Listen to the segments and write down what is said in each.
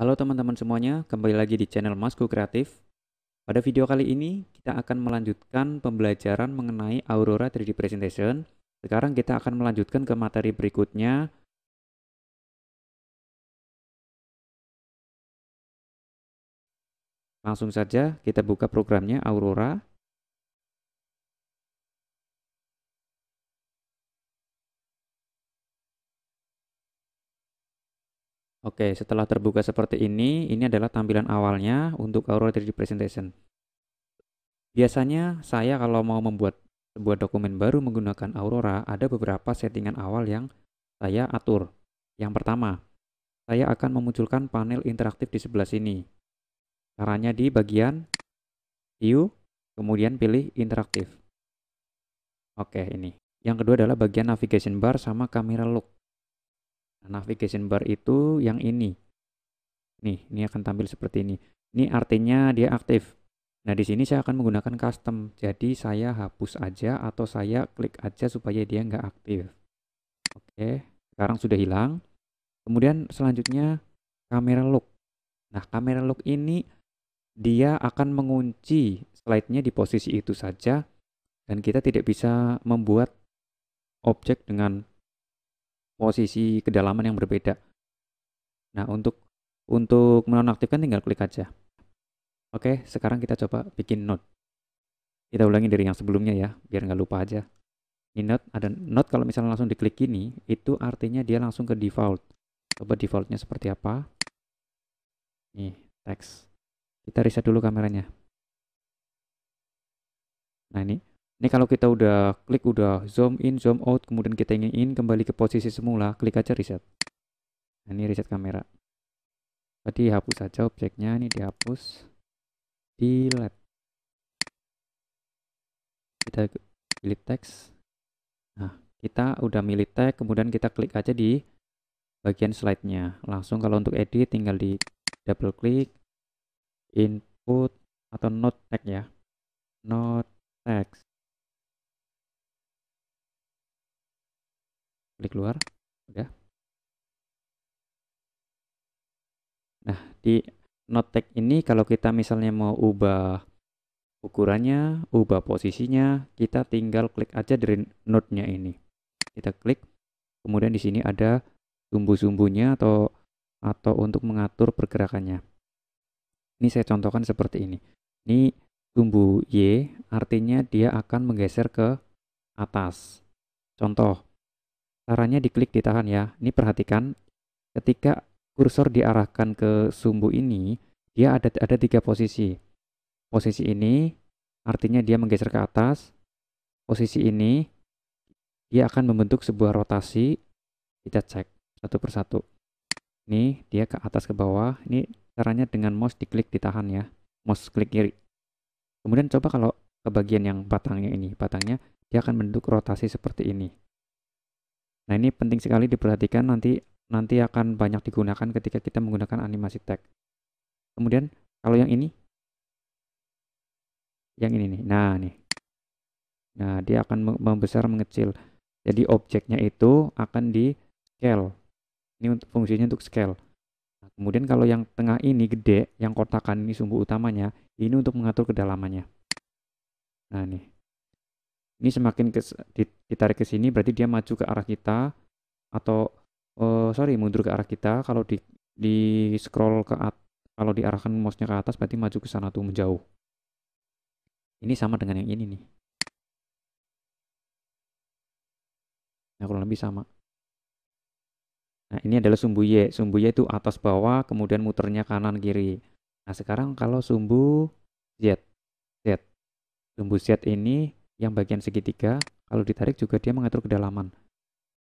Halo teman-teman semuanya, kembali lagi di channel Masku Kreatif. Pada video kali ini, kita akan melanjutkan pembelajaran mengenai Aurora 3D Presentation. Sekarang kita akan melanjutkan ke materi berikutnya. Langsung saja kita buka programnya Aurora. Oke, setelah terbuka seperti ini, ini adalah tampilan awalnya untuk Aurora 3D Presentation. Biasanya saya kalau mau membuat sebuah dokumen baru menggunakan Aurora, ada beberapa settingan awal yang saya atur. Yang pertama, saya akan memunculkan panel interaktif di sebelah sini. Caranya di bagian View, kemudian pilih Interaktif. Oke, ini. Yang kedua adalah bagian navigation bar sama Camera look. Nah, navigation bar itu yang ini. Nih, ini akan tampil seperti ini. Ini artinya dia aktif. Nah, di sini saya akan menggunakan custom. Jadi, saya hapus aja atau saya klik aja supaya dia nggak aktif. Oke, sekarang sudah hilang. Kemudian selanjutnya kamera lock. Nah, kamera lock ini dia akan mengunci slide-nya di posisi itu saja dan kita tidak bisa membuat objek dengan posisi kedalaman yang berbeda. Nah, untuk untuk menonaktifkan tinggal klik aja. Oke, sekarang kita coba bikin node. Kita ulangi dari yang sebelumnya ya, biar nggak lupa aja. Ini node ada node kalau misalnya langsung diklik ini itu artinya dia langsung ke default. Coba defaultnya seperti apa. Nih, teks. Kita reset dulu kameranya. Nah, ini ini kalau kita udah klik udah zoom in, zoom out, kemudian kita ingin kembali ke posisi semula, klik aja reset. Nah, ini reset kamera. Tadi hapus saja objeknya, ini dihapus. Delete. Kita pilih teks. Nah, kita udah milih tag, kemudian kita klik aja di bagian slide-nya. Langsung kalau untuk edit tinggal di double klik input atau note tag ya. Note text. klik luar udah nah di note tag ini kalau kita misalnya mau ubah ukurannya ubah posisinya kita tinggal klik aja dari note nya ini kita klik kemudian di sini ada sumbu-sumbunya atau atau untuk mengatur pergerakannya ini saya contohkan seperti ini ini sumbu Y artinya dia akan menggeser ke atas contoh Caranya diklik ditahan ya. Ini perhatikan ketika kursor diarahkan ke sumbu ini, dia ada ada tiga posisi. Posisi ini artinya dia menggeser ke atas. Posisi ini dia akan membentuk sebuah rotasi. Kita cek satu persatu. Ini dia ke atas ke bawah. Ini caranya dengan mouse diklik ditahan ya. Mouse klik kiri. Kemudian coba kalau ke bagian yang batangnya ini, batangnya dia akan membentuk rotasi seperti ini. Nah, ini penting sekali diperhatikan nanti nanti akan banyak digunakan ketika kita menggunakan animasi tag. Kemudian kalau yang ini yang ini nih. Nah, nih. Nah, dia akan membesar mengecil. Jadi objeknya itu akan di scale. Ini untuk fungsinya untuk scale. Nah, kemudian kalau yang tengah ini gede, yang kotakan ini sumbu utamanya, ini untuk mengatur kedalamannya. Nah, nih ini semakin kes, ditarik ke sini berarti dia maju ke arah kita atau uh, sorry mundur ke arah kita kalau di di scroll ke at, kalau diarahkan mouse-nya ke atas berarti maju ke sana tuh menjauh ini sama dengan yang ini nih nah kurang lebih sama nah ini adalah sumbu Y sumbu Y itu atas bawah kemudian muternya kanan kiri nah sekarang kalau sumbu Z Z sumbu Z ini yang bagian segitiga kalau ditarik juga dia mengatur kedalaman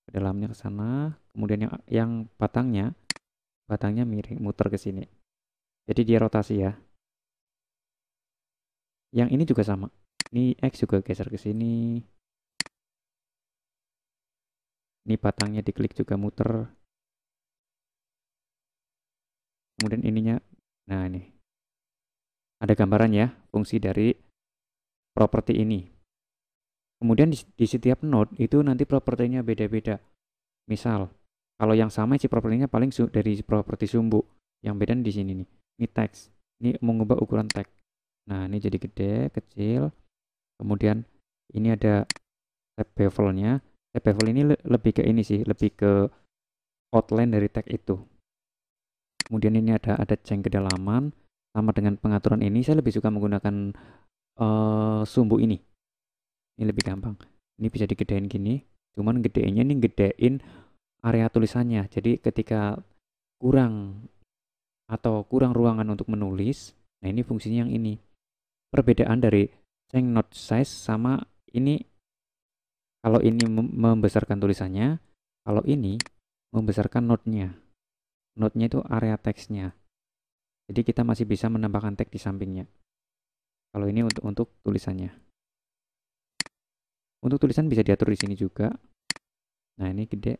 kedalamannya ke sana kemudian yang yang batangnya batangnya miring muter ke sini jadi dia rotasi ya yang ini juga sama ini X juga geser ke sini ini batangnya diklik juga muter kemudian ininya nah ini ada gambaran ya fungsi dari properti ini Kemudian di, di setiap node itu nanti propertinya beda-beda. Misal, kalau yang sama si propertinya paling dari properti sumbu. Yang beda di sini nih. Ini text, Ini mengubah ukuran teks. Nah, ini jadi gede, kecil. Kemudian ini ada tab bevelnya. Tab bevel ini le lebih ke ini sih, lebih ke outline dari tag itu. Kemudian ini ada ada ceng kedalaman. Sama dengan pengaturan ini, saya lebih suka menggunakan uh, sumbu ini ini lebih gampang ini bisa digedein gini cuman gedeinnya ini gedein area tulisannya jadi ketika kurang atau kurang ruangan untuk menulis nah ini fungsinya yang ini perbedaan dari change note size sama ini kalau ini membesarkan tulisannya kalau ini membesarkan note-nya. Note-nya itu area teksnya jadi kita masih bisa menambahkan teks di sampingnya kalau ini untuk untuk tulisannya untuk tulisan bisa diatur di sini juga. Nah, ini gede.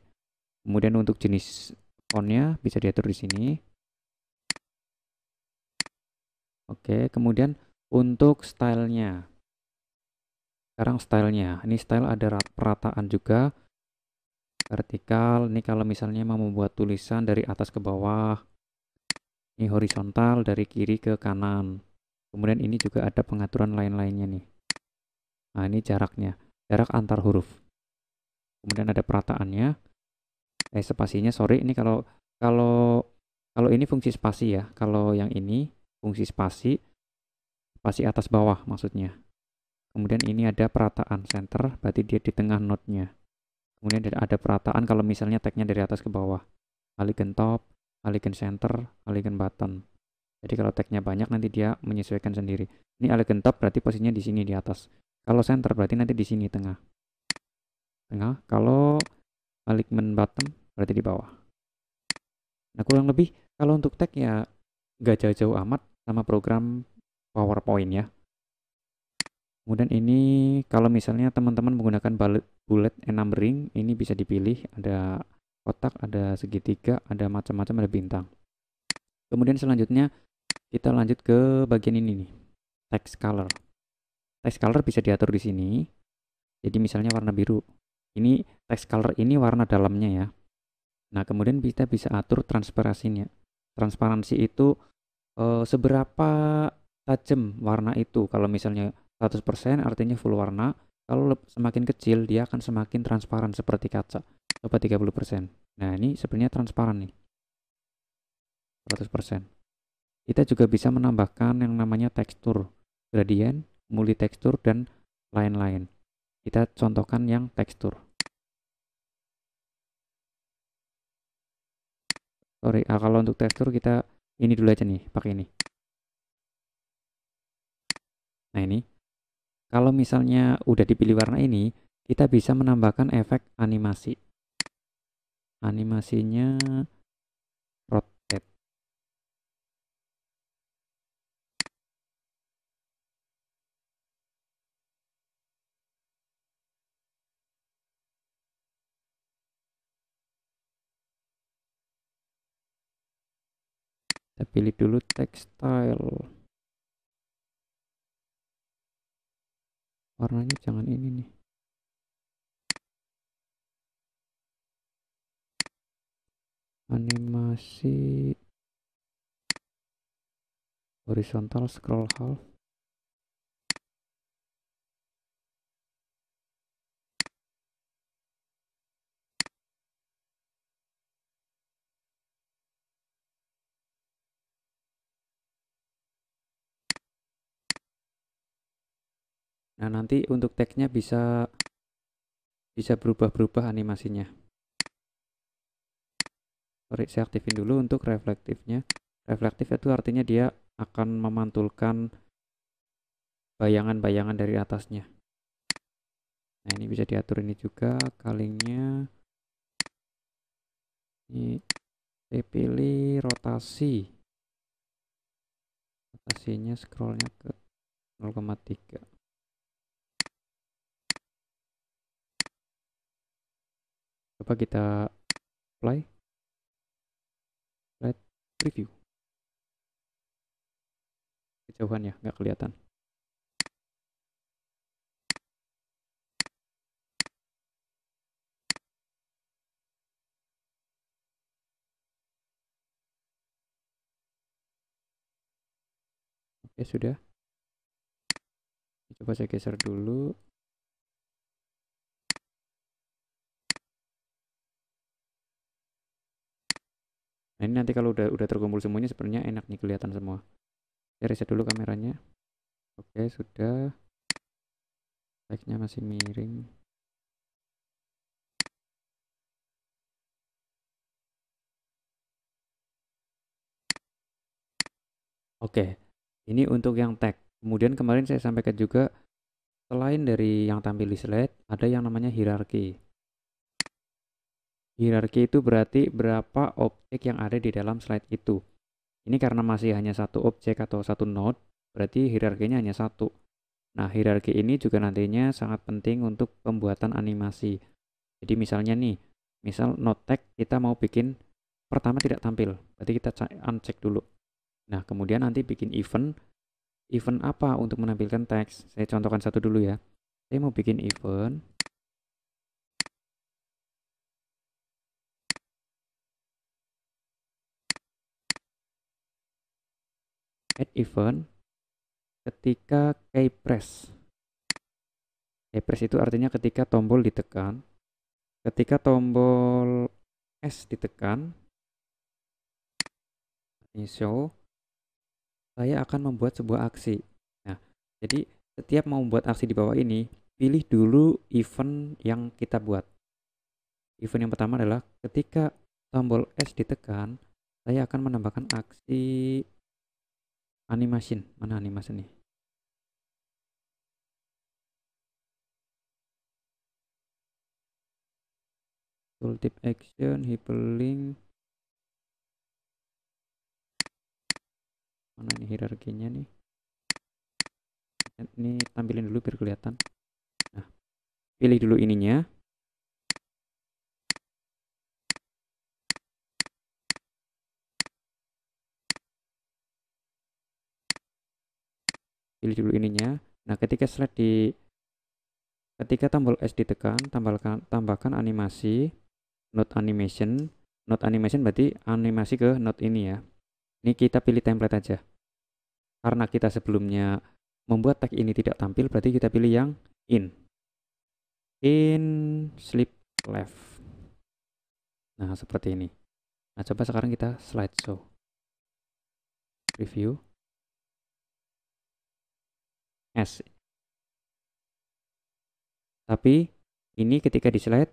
Kemudian untuk jenis fontnya bisa diatur di sini. Oke, kemudian untuk stylenya. Sekarang stylenya. Ini style ada perataan juga. Vertikal. Ini kalau misalnya mau membuat tulisan dari atas ke bawah. Ini horizontal dari kiri ke kanan. Kemudian ini juga ada pengaturan lain-lainnya nih. Nah, ini jaraknya jarak antar huruf. Kemudian ada perataannya. Eh spasinya sorry ini kalau kalau kalau ini fungsi spasi ya. Kalau yang ini fungsi spasi spasi atas bawah maksudnya. Kemudian ini ada perataan center, berarti dia di tengah notnya. Kemudian ada perataan kalau misalnya tagnya dari atas ke bawah. Aligen top, aligen center, aligen button. Jadi kalau tagnya banyak nanti dia menyesuaikan sendiri. Ini aligen top berarti posisinya di sini di atas. Kalau center berarti nanti di sini tengah. Tengah. Kalau alignment bottom berarti di bawah. Nah kurang lebih kalau untuk tag ya nggak jauh-jauh amat sama program PowerPoint ya. Kemudian ini kalau misalnya teman-teman menggunakan bullet enam ring ini bisa dipilih ada kotak, ada segitiga, ada macam-macam, ada bintang. Kemudian selanjutnya kita lanjut ke bagian ini nih, text color text color bisa diatur di sini. Jadi misalnya warna biru. Ini text color ini warna dalamnya ya. Nah, kemudian kita bisa atur transparansinya. Transparansi itu e, seberapa tajam warna itu. Kalau misalnya 100% artinya full warna. Kalau semakin kecil, dia akan semakin transparan seperti kaca. Coba 30%. Nah, ini sebenarnya transparan nih. 100%. Kita juga bisa menambahkan yang namanya tekstur gradient multi tekstur dan lain-lain. Kita contohkan yang tekstur. Sorry, ah, kalau untuk tekstur kita ini dulu aja nih, pakai ini. Nah ini, kalau misalnya udah dipilih warna ini, kita bisa menambahkan efek animasi. Animasinya kita pilih dulu textile warnanya jangan ini nih animasi horizontal scroll half Nah, nanti untuk tag-nya bisa bisa berubah-berubah animasinya. Sorry, saya aktifin dulu untuk reflektifnya. Reflektif itu artinya dia akan memantulkan bayangan-bayangan dari atasnya. Nah, ini bisa diatur ini juga kalingnya. Ini saya pilih rotasi. Rotasinya scrollnya ke 0,3. coba kita play light preview kejauhan ya nggak kelihatan Oke sudah coba saya geser dulu nah ini nanti kalau udah udah terkumpul semuanya sebenarnya enak nih kelihatan semua saya reset dulu kameranya oke sudah teksnya masih miring Oke, ini untuk yang tag. Kemudian kemarin saya sampaikan juga, selain dari yang tampil di slide, ada yang namanya hierarki. Hierarki itu berarti berapa objek yang ada di dalam slide itu. Ini karena masih hanya satu objek atau satu node, berarti hierarkinya hanya satu. Nah, hierarki ini juga nantinya sangat penting untuk pembuatan animasi. Jadi misalnya nih, misal node tag kita mau bikin pertama tidak tampil, berarti kita uncheck dulu. Nah, kemudian nanti bikin event. Event apa untuk menampilkan teks? Saya contohkan satu dulu ya. Saya mau bikin event add event ketika key press. Key press itu artinya ketika tombol ditekan. Ketika tombol S ditekan, ini show, saya akan membuat sebuah aksi. Nah, jadi setiap mau membuat aksi di bawah ini, pilih dulu event yang kita buat. Event yang pertama adalah ketika tombol S ditekan, saya akan menambahkan aksi animation mana animation nih tooltip action hyperlink mana ini hierarkinya nih ini tampilin dulu biar kelihatan nah pilih dulu ininya pilih dulu ininya nah ketika slide di ketika tombol S ditekan tambahkan tambahkan animasi node animation Node animation berarti animasi ke node ini ya ini kita pilih template aja karena kita sebelumnya membuat tag ini tidak tampil berarti kita pilih yang in in slip left nah seperti ini nah coba sekarang kita slide show review S. Tapi ini ketika di slide,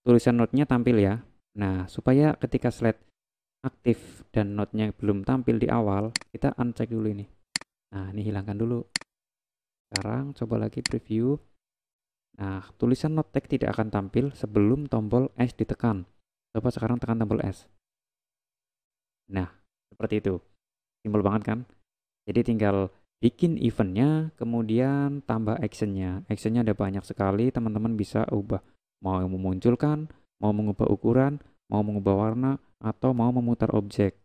tulisan note-nya tampil ya. Nah, supaya ketika slide aktif dan note-nya belum tampil di awal, kita uncheck dulu ini. Nah, ini hilangkan dulu. Sekarang coba lagi preview. Nah, tulisan note tag tidak akan tampil sebelum tombol S ditekan. Coba sekarang tekan tombol S. Nah, seperti itu. Simpel banget kan? Jadi tinggal bikin eventnya, kemudian tambah actionnya. Actionnya ada banyak sekali, teman-teman bisa ubah. Mau memunculkan, mau mengubah ukuran, mau mengubah warna, atau mau memutar objek.